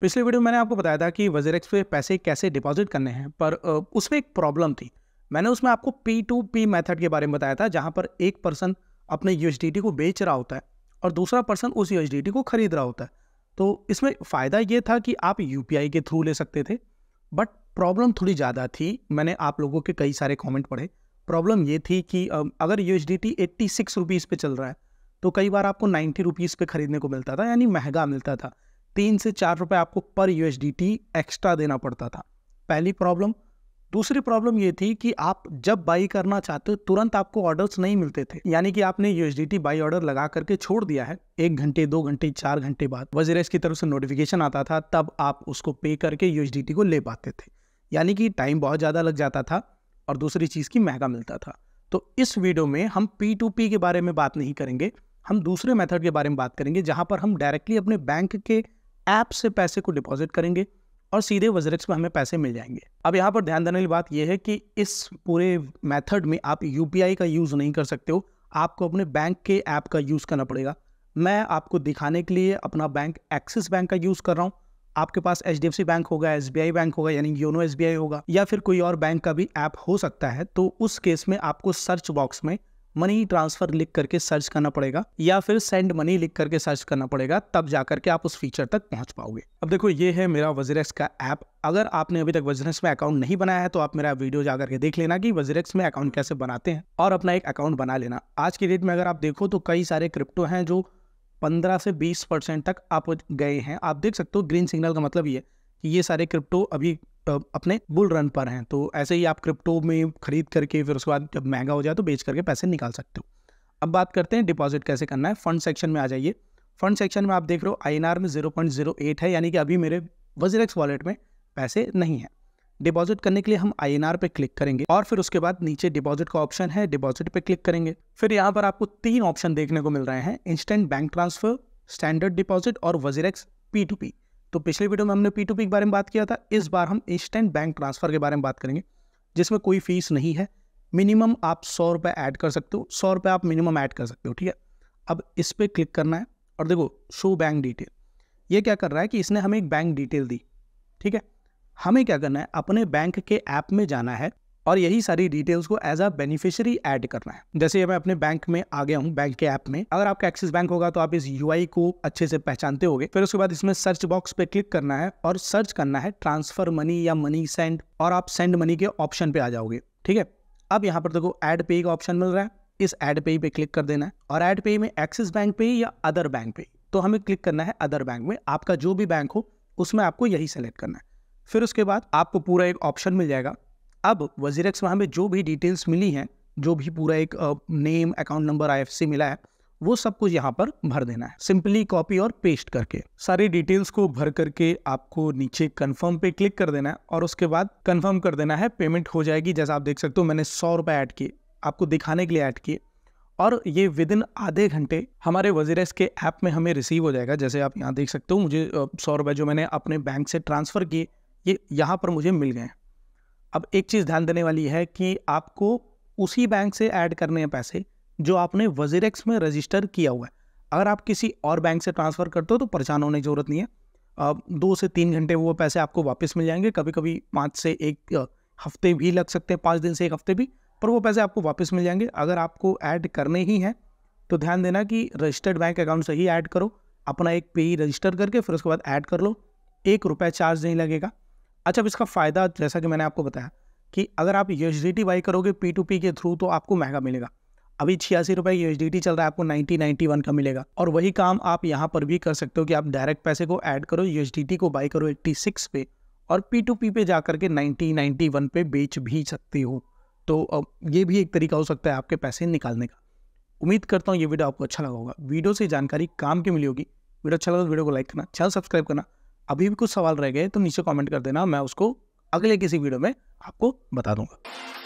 पिछले वीडियो में मैंने आपको बताया था कि वजेरेक्स पे पैसे कैसे डिपॉजिट करने हैं पर उसमें एक प्रॉब्लम थी मैंने उसमें आपको पी टू पी मैथड के बारे में बताया था जहाँ पर एक पर्सन अपने यू को बेच रहा होता है और दूसरा पर्सन उस यू को खरीद रहा होता है तो इसमें फ़ायदा ये था कि आप यू के थ्रू ले सकते थे बट प्रॉब्लम थोड़ी ज़्यादा थी मैंने आप लोगों के कई सारे कॉमेंट पढ़े प्रॉब्लम ये थी कि अगर U S D T eighty six rupees पर चल रहा है तो कई बार आपको नाइन्टी रुपीज़ पर ख़रीदने को मिलता था यानी महंगा मिलता था तीन से चार रुपए आपको पर यू एक्स्ट्रा देना पड़ता था पहली प्रॉब्लम दूसरी प्रॉब्लम ये थी कि आप जब बाई करना चाहते हो तुरंत आपको ऑर्डर्स नहीं मिलते थे यानी कि आपने यू बाई ऑर्डर लगा करके छोड़ दिया है एक घंटे दो घंटे चार घंटे बाद वजरेस की तरफ से नोटिफिकेशन आता था तब आप उसको पे करके यू को ले पाते थे यानी कि टाइम बहुत ज़्यादा लग जाता था और दूसरी चीज़ की महंगा मिलता था तो इस वीडियो में हम पी टू पी के बारे में बात नहीं करेंगे हम दूसरे मेथड के बारे में बात करेंगे जहाँ पर हम डायरेक्टली अपने बैंक के ऐप से पैसे को डिपॉजिट करेंगे और सीधे वजरेक्स में हमें पैसे मिल जाएंगे अब यहाँ पर ध्यान देने वाली बात यह है कि इस पूरे मेथड में आप यू का यूज़ नहीं कर सकते हो आपको अपने बैंक के ऐप का यूज़ करना पड़ेगा मैं आपको दिखाने के लिए अपना बैंक एक्सिस बैंक का यूज़ कर रहा हूँ आपके पास एच बैंक होगा एस बैंक होगा यानी योनो एस होगा या फिर कोई और बैंक का भी ऐप हो सकता है तो उस केस में आपको सर्च बॉक्स में मनी ट्रांसफर लिख करके सर्च करना पड़ेगा या फिर सेंड मनी लिख करके सर्च करना पड़ेगा तब जा करके आप उस फीचर तक पहुंच पाओगे अब देखो ये है मेरा वजरेक्स का ऐप अगर आपने अभी तक वजरेक्स में अकाउंट नहीं बनाया है तो आप मेरा वीडियो जा करके देख लेना कि वजरेक्स में अकाउंट कैसे बनाते हैं और अपना एक अकाउंट बना लेना आज की डेट में अगर आप देखो तो कई सारे क्रिप्टो हैं जो पंद्रह से बीस परसेंट तक आप गए हैं आप देख सकते हो ग्रीन सिग्नल का मतलब ये कि ये सारे क्रिप्टो अभी अपने बुल रन पर हैं तो ऐसे ही आप क्रिप्टो में खरीद करके फिर उसके बाद जब महंगा हो जाए तो बेच करके पैसे निकाल सकते हो अब बात करते हैं डिपॉजिट कैसे करना है फंड सेक्शन में आ जाइए फंड सेक्शन में आप देख रहे हो आई में जीरो पॉइंट जीरो एट है यानी कि अभी मेरे एक्स वॉलेट में पैसे नहीं हैं डिपॉजिट करने के लिए हम आई पे क्लिक करेंगे और फिर उसके बाद नीचे डिपॉजिट का ऑप्शन है डिपॉजिट पे क्लिक करेंगे फिर यहाँ पर आपको तीन ऑप्शन देखने को मिल रहे हैं instant bank transfer standard deposit और वजीरेक्स पी टू पी तो पिछले वीडियो में हमने पी टू पी के बारे में बात किया था इस बार हम इंस्टेंट बैंक ट्रांसफ़र के बारे में बात करेंगे जिसमें कोई फीस नहीं है मिनिमम आप सौ रुपये ऐड कर सकते हो सौ रुपये आप मिनिमम ऐड कर सकते हो ठीक है अब इस पर क्लिक करना है और देखो शो बैंक डिटेल ये क्या कर रहा है कि इसने हमें एक बैंक डिटेल दी ठीक है हमें क्या करना है अपने बैंक के ऐप में जाना है और यही सारी डिटेल्स को एज अ बेनिफिशियरी ऐड करना है जैसे मैं अपने बैंक में आ गया हूँ बैंक के ऐप में अगर आपका एक्सिस बैंक होगा तो आप इस यू को अच्छे से पहचानते होगे फिर उसके बाद इसमें सर्च बॉक्स पे क्लिक करना है और सर्च करना है ट्रांसफर मनी या मनी सेंड और आप सेंड मनी के ऑप्शन पे आ जाओगे ठीक है अब यहाँ पर देखो एड पे का ऑप्शन मिल रहा है इस एड पे पे क्लिक कर देना है और एड पे में एक्सिस बैंक पे या अदर बैंक पे तो हमें क्लिक करना है अदर बैंक में आपका जो भी बैंक हो उसमें आपको यही सेलेक्ट करना है फिर उसके बाद आपको पूरा एक ऑप्शन मिल जाएगा अब वजीर वहाँ में जो भी डिटेल्स मिली हैं जो भी पूरा एक नेम अकाउंट नंबर सी मिला है वो सब कुछ यहाँ पर भर देना है सिंपली कॉपी और पेस्ट करके सारी डिटेल्स को भर करके आपको नीचे कंफर्म पे क्लिक कर देना है और उसके बाद कंफर्म कर देना है पेमेंट हो जाएगी जैसा आप देख सकते हो मैंने सौ रुपये ऐड किए आपको दिखाने के लिए ऐड किए और ये विद इन आधे घंटे हमारे वजीरेस के ऐप में हमें रिसीव हो जाएगा जैसे आप यहाँ देख सकते हो मुझे सौ रुपये जो मैंने अपने बैंक से ट्रांसफ़र किए ये यहाँ पर मुझे मिल गए हैं अब एक चीज़ ध्यान देने वाली है कि आपको उसी बैंक से ऐड करने हैं पैसे जो आपने वजीरक्स में रजिस्टर किया हुआ है अगर आप किसी और बैंक से ट्रांसफ़र करते हो तो परेशान होने की ज़रूरत नहीं है अब दो से तीन घंटे वो पैसे आपको वापस मिल जाएंगे कभी कभी पाँच से एक हफ्ते भी लग सकते हैं पाँच दिन से एक हफ्ते भी पर वो पैसे आपको वापस मिल जाएंगे अगर आपको ऐड करने ही हैं तो ध्यान देना कि रजिस्टर्ड बैंक अकाउंट से ही ऐड करो अपना एक पे रजिस्टर करके फिर उसके बाद ऐड कर लो एक रुपये चार्ज नहीं लगेगा अच्छा अब इसका फ़ायदा जैसा कि मैंने आपको बताया कि अगर आप यू बाई करोगे पी टू पी के थ्रू तो आपको महंगा मिलेगा अभी छियासी रुपये यू चल रहा है आपको नाइन्टी नाइनटी वन का मिलेगा और वही काम आप यहाँ पर भी कर सकते हो कि आप डायरेक्ट पैसे को ऐड करो यू को बाई करो एट्टी सिक्स पे और पी टू पी पे जा करके नाइन्टी नाइन्टी वन पे बेच भी सकते हो तो ये भी एक तरीका हो सकता है आपके पैसे निकालने का उम्मीद करता हूँ ये वीडियो आपको अच्छा लगा होगा वीडियो से जानकारी काम की मिली होगी वीडियो अच्छा लगा तो वीडियो को लाइक करना चैनल सब्सक्राइब करना अभी भी कुछ सवाल रह गए तो नीचे कमेंट कर देना मैं उसको अगले किसी वीडियो में आपको बता दूंगा